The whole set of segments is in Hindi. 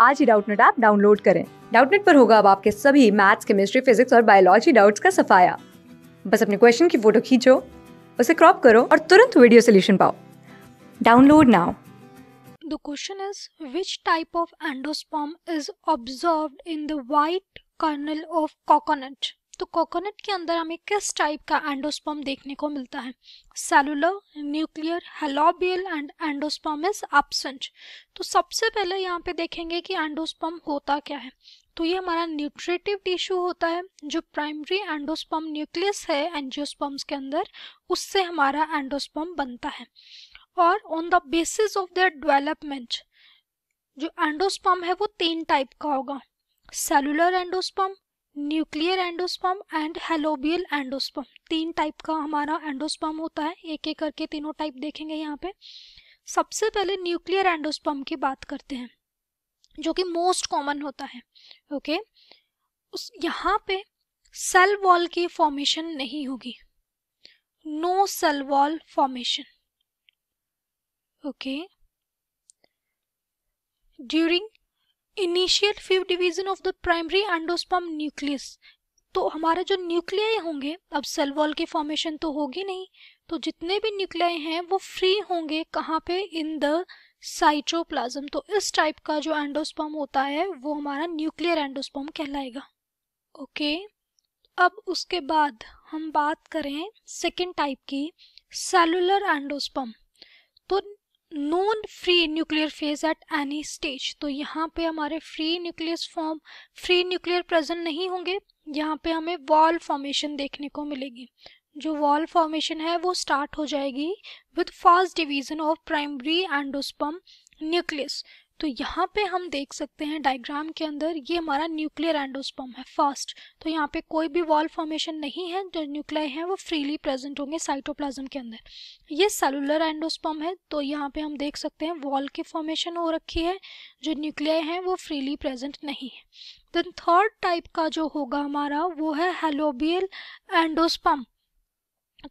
आज ही डाउटनेट ऐप डाउनलोड करें डाउटनेट पर होगा अब आपके सभी मैथ्स केमिस्ट्री फिजिक्स और बायोलॉजी डाउट्स का सफाया बस अपने क्वेश्चन की फोटो खींचो उसे क्रॉप करो और तुरंत वीडियो सोल्यूशन पाओ download now The question is which type of endosperm is observed in the white kernel of coconut? तो कोकोनट के अंदर हमें किस टाइप का एंडोस्पर्म देखने को मिलता है cellular nuclear helobial and endosperm is absent तो सबसे पहले यहाँ पे देखेंगे कि एंडोस्पर्म होता क्या है तो ये हमारा न्यूट्रेटिव टिश्यू होता है जो प्राइमरी एंडोस्पर्म न्यूक्लियस है एंजियोस्पर्म्स के अंदर उससे हमारा एंडोस्पर्म बनता है और on the basis of their development जो एंडोस्पर्म है वो तीन टाइप का होगा cellular endosperm nuclear endosperm and helobial endosperm तीन टाइप का हमारा एंडोस्पम होता है एक एक करके तीनों टाइप देखेंगे यहाँ पे सबसे पहले न्यूक्लियर एंडोस्पम की बात करते हैं जो कि मोस्ट कॉमन होता है ओके उस यहाँ पे सेल वॉल की फॉर्मेशन नहीं होगी no cell wall formation okay during initial fifth division of the primary endosperm nucleus तो हमारे जो न्यूक्लियाई होंगे अब सेल वॉल की फॉर्मेशन तो होगी नहीं तो जितने भी न्यूक्लियाई हैं वो फ्री होंगे कहाँ पे इन द साइटोप्लाज्म तो इस टाइप का जो एंडोस्पम होता है वो हमारा न्यूक्लियर एंडोस्पम कहलाएगा ओके अब उसके बाद हम बात करें सेकेंड टाइप की सेलुलर एंडोस्पम तो non free nuclear phase at any stage तो यहाँ पे हमारे free nucleus form free nuclear present नहीं होंगे यहाँ पे हमें वॉल फॉर्मेशन देखने को मिलेगी जो वॉल फॉर्मेशन है वो स्टार्ट हो जाएगी with fast division of primary endosperm nucleus तो यहाँ पे हम देख सकते हैं डायग्राम के अंदर ये हमारा न्यूक्लियर एंडोस्पर्म है फर्स्ट तो यहाँ पे कोई भी वॉल फॉर्मेशन नहीं है जो न्यूक्लियर हैं वो फ्रीली प्रेजेंट होंगे साइटोप्लाज्म के अंदर ये सेलुलर एंडोस्पर्म है तो यहाँ पे हम देख सकते हैं वॉल के फॉर्मेशन हो रखी है जो न्यूक्लियर हैं वो फ्रीली प्रेजेंट नहीं है देन थर्ड टाइप का जो होगा हमारा वो है हेलोबियल एंडोस्पम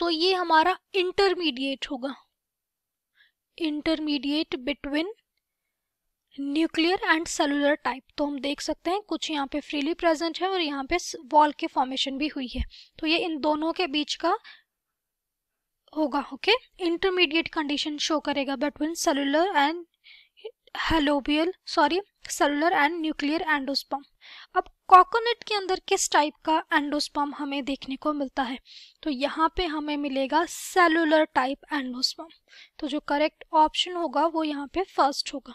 तो ये हमारा इंटरमीडिएट होगा intermediate between nuclear and cellular type तो हम देख सकते हैं कुछ यहाँ पे फ्रीली प्रेजेंट है और यहाँ पे वॉल की फॉर्मेशन भी हुई है तो ये इन दोनों के बीच का होगा ओके इंटरमीडिएट कंडीशन शो करेगा between cellular and helobial sorry cellular and nuclear endosperm अब कोकोनट के अंदर किस टाइप का एंडोस्पम हमें देखने को मिलता है तो यहाँ पे हमें मिलेगा सेलुलर टाइप एंडोस्पम तो जो करेक्ट ऑप्शन होगा वो यहाँ पे फर्स्ट होगा